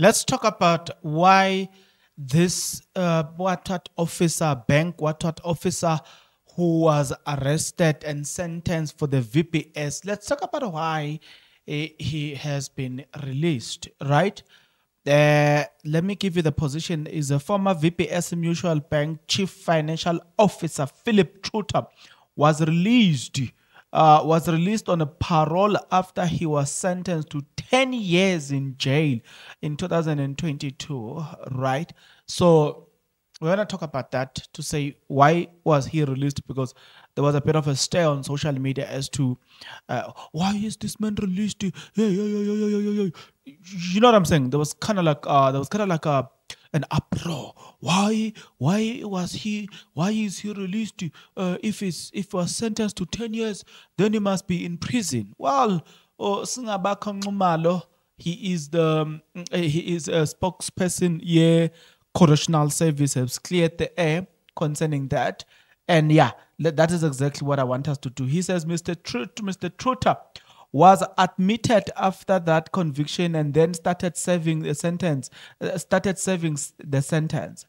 Let's talk about why this uh, Watat officer, bank Watat officer who was arrested and sentenced for the VPS, let's talk about why eh, he has been released, right? Uh, let me give you the position is a former VPS Mutual Bank Chief Financial Officer Philip Truter was released uh, was released on a parole after he was sentenced to 10 years in jail in 2022, right? So we're going to talk about that to say why was he released because there was a bit of a stir on social media as to uh, why is this man released? Hey, hey, hey, you know what I'm saying? There was kind of like uh, there was kind of like a an uproar. Why? Why was he? Why is he released? Uh, if he's if he was sentenced to ten years, then he must be in prison. Well, oh, Singabaka he is the um, eh, he is a spokesperson. Yeah, correctional service has cleared the air concerning that, and yeah, that is exactly what I want us to do. He says, Mister Tr- Mister Trotter was admitted after that conviction and then started serving the sentence, uh, started serving the sentence.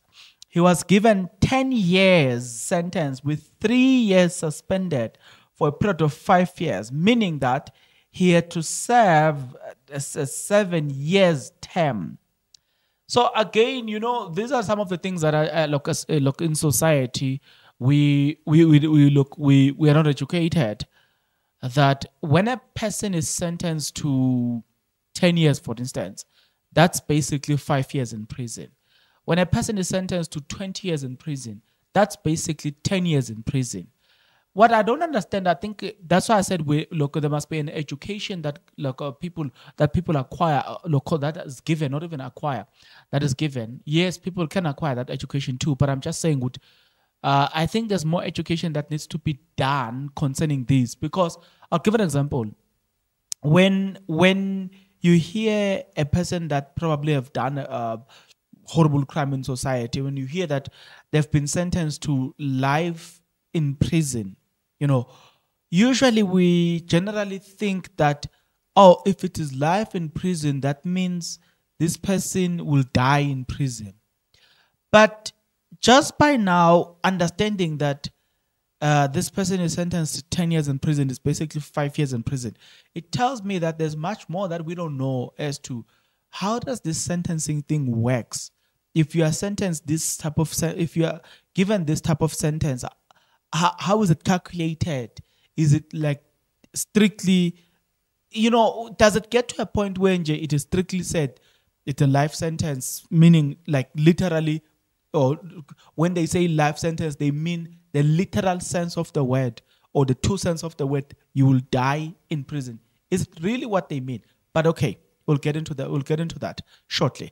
He was given 10 years sentence with three years suspended for a period of five years, meaning that he had to serve uh, a seven years term. So again, you know, these are some of the things that I, I uh, look look in society. We we we, we look we we are not educated that when a person is sentenced to 10 years, for instance, that's basically five years in prison. When a person is sentenced to 20 years in prison, that's basically 10 years in prison. What I don't understand, I think that's why I said we look there must be an education that look uh, people that people acquire uh, local that is given, not even acquire, that is given. Yes, people can acquire that education too, but I'm just saying would uh, I think there's more education that needs to be done concerning this because I'll give an example. When when you hear a person that probably have done a horrible crime in society, when you hear that they've been sentenced to life in prison, you know, usually we generally think that oh, if it is life in prison, that means this person will die in prison. But just by now understanding that uh, this person is sentenced to 10 years in prison, is basically five years in prison, it tells me that there's much more that we don't know as to how does this sentencing thing works. If you are sentenced this type of, if you are given this type of sentence, how, how is it calculated? Is it like strictly, you know, does it get to a point where it is strictly said it's a life sentence, meaning like literally or when they say life sentence, they mean the literal sense of the word or the two sense of the word, you will die in prison. Is really what they mean. But okay, we'll get into that. We'll get into that shortly.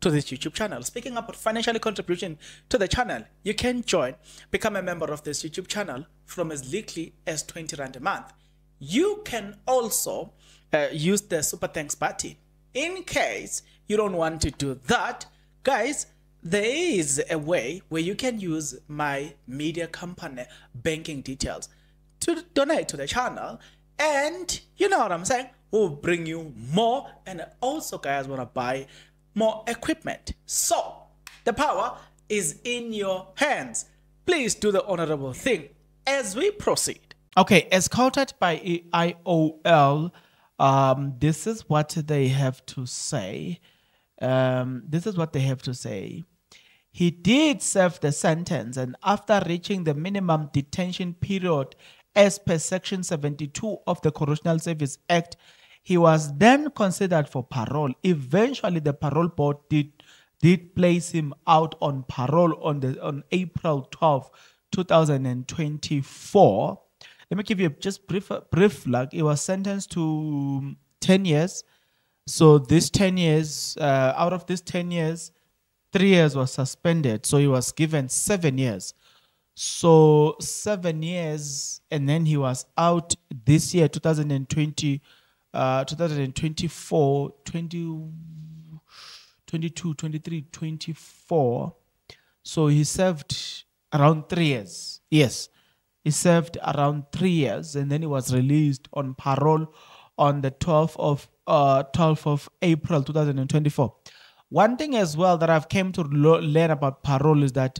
to this YouTube channel. Speaking about financial contribution to the channel, you can join, become a member of this YouTube channel from as little as 20 Rand a month. You can also uh, use the Super Thanks button. In case you don't want to do that, guys, there is a way where you can use my media company banking details to donate to the channel and you know what i'm saying we'll bring you more and also guys want to buy more equipment. So, the power is in your hands. Please do the honorable thing as we proceed. Okay, as quoted by IOL, um, this is what they have to say. Um, this is what they have to say. He did serve the sentence, and after reaching the minimum detention period as per Section 72 of the Correctional Service Act, he was then considered for parole. Eventually, the parole board did, did place him out on parole on, the, on April 12, 2024. Let me give you just brief, brief like He was sentenced to 10 years. So this 10 years, uh, out of this 10 years, three years was suspended. So he was given seven years. So seven years, and then he was out this year, 2020, uh, 2024, 20, 22, 23, 24. So he served around three years. Yes, he served around three years, and then he was released on parole on the 12th of uh, 12th of April 2024. One thing as well that I've came to lo- learn about parole is that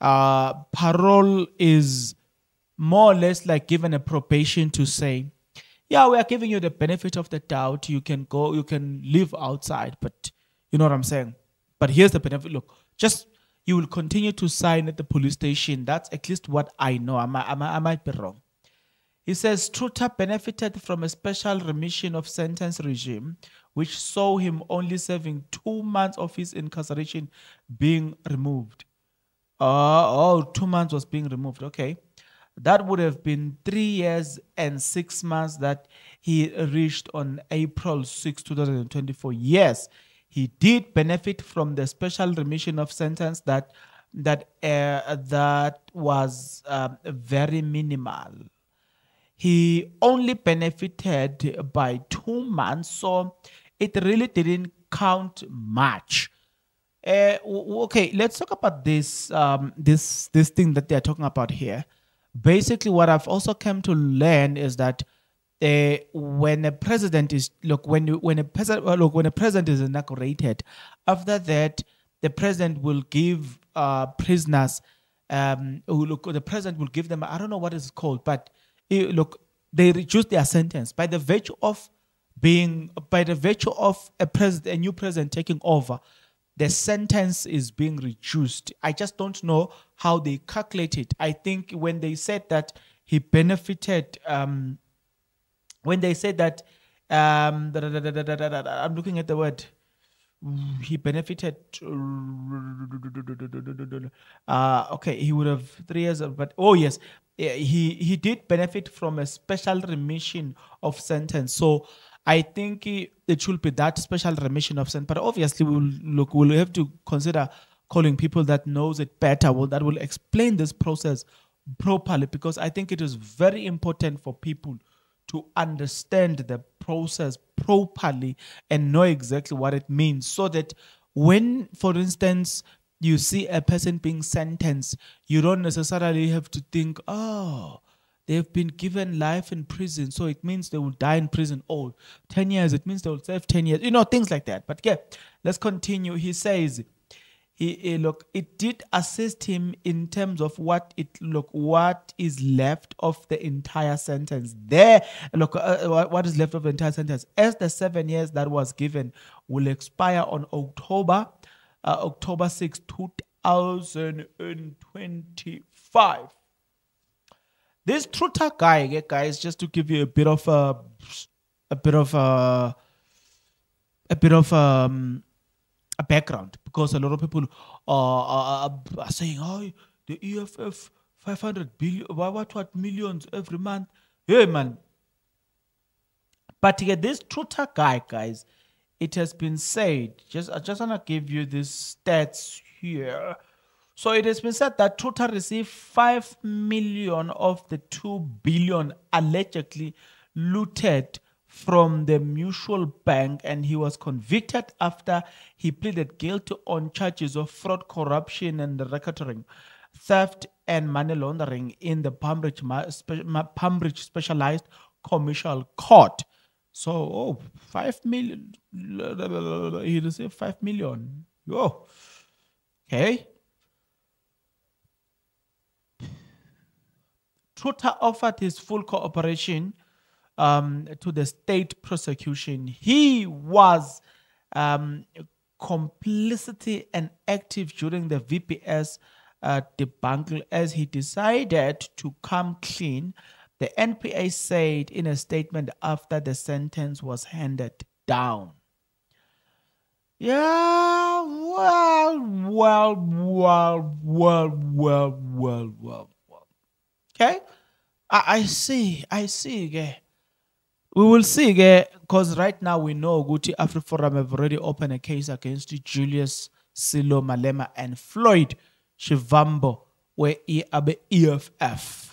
uh, parole is more or less like given a probation to say yeah, we are giving you the benefit of the doubt. You can go, you can live outside, but you know what I'm saying? But here's the benefit. Look, just you will continue to sign at the police station. That's at least what I know. I might, I might, I might be wrong. He says Truta benefited from a special remission of sentence regime, which saw him only serving two months of his incarceration being removed. Uh, oh, two months was being removed. Okay. That would have been three years and six months that he reached on April 6, 2024. Yes, he did benefit from the special remission of sentence that that uh, that was um, very minimal. He only benefited by two months, so it really didn't count much. Uh, okay, let's talk about this um, this this thing that they are talking about here basically what I've also come to learn is that uh, when a president is look when you, when a president uh, look when a president is inaugurated, after that the president will give uh, prisoners um, oh, look the president will give them I don't know what it's called but eh, look they reduce their sentence by the virtue of being by the virtue of a president a new president taking over the sentence is being reduced. I just don't know how they calculate it. I think when they said that he benefited, um, when they said that, um, da, da, da, I'm looking at the word, he benefited. Uh, okay, he would have three years, but oh yes, he he did benefit from a special remission of sentence. So I think it should be that special remission of sin. But obviously, we will look. We'll have to consider calling people that knows it better. Well, that will explain this process properly because I think it is very important for people to understand the process properly and know exactly what it means so that when for instance you see a person being sentenced you don't necessarily have to think oh they have been given life in prison, so it means they will die in prison. Oh, 10 years, it means they will serve 10 years. You know, things like that. But yeah, let's continue. He says, he, he, eh, look, it did assist him in terms of what it look what is left of the entire sentence. There, look, uh, uh what is left of the entire sentence? As the seven years that was given will expire on October, uh, October 6, 2025. This Truta guy, guys, just to give you a bit of a, uh, a bit of a, uh, a bit of um, a background, because a lot of people are, are, are saying, "Oh, the EFF 500 billion, what what millions every month." Hey, man. But yeah, this Truta guy, guys, it has been said. Just I just wanna give you these stats here so it has been said that Total received 5 million of the 2 billion allegedly looted from the mutual bank and he was convicted after he pleaded guilty on charges of fraud, corruption and racketeering, theft and money laundering in the Palmbridge, Specialized Commercial Court. So, oh, 5 million, he received 5 million. Oh, okay. Truta offered his full cooperation um, to the state prosecution. He was um, complicity and active during the VPS uh, debacle as he decided to come clean. The NPA said in a statement after the sentence was handed down. Yeah, well, well, well, well, well, well, well. Okay? I, I see, I see. Okay? We will see, because right now we know Guti Forum have already opened a case against Julius Silo Malema and Floyd Shivambo, where he abe EFF.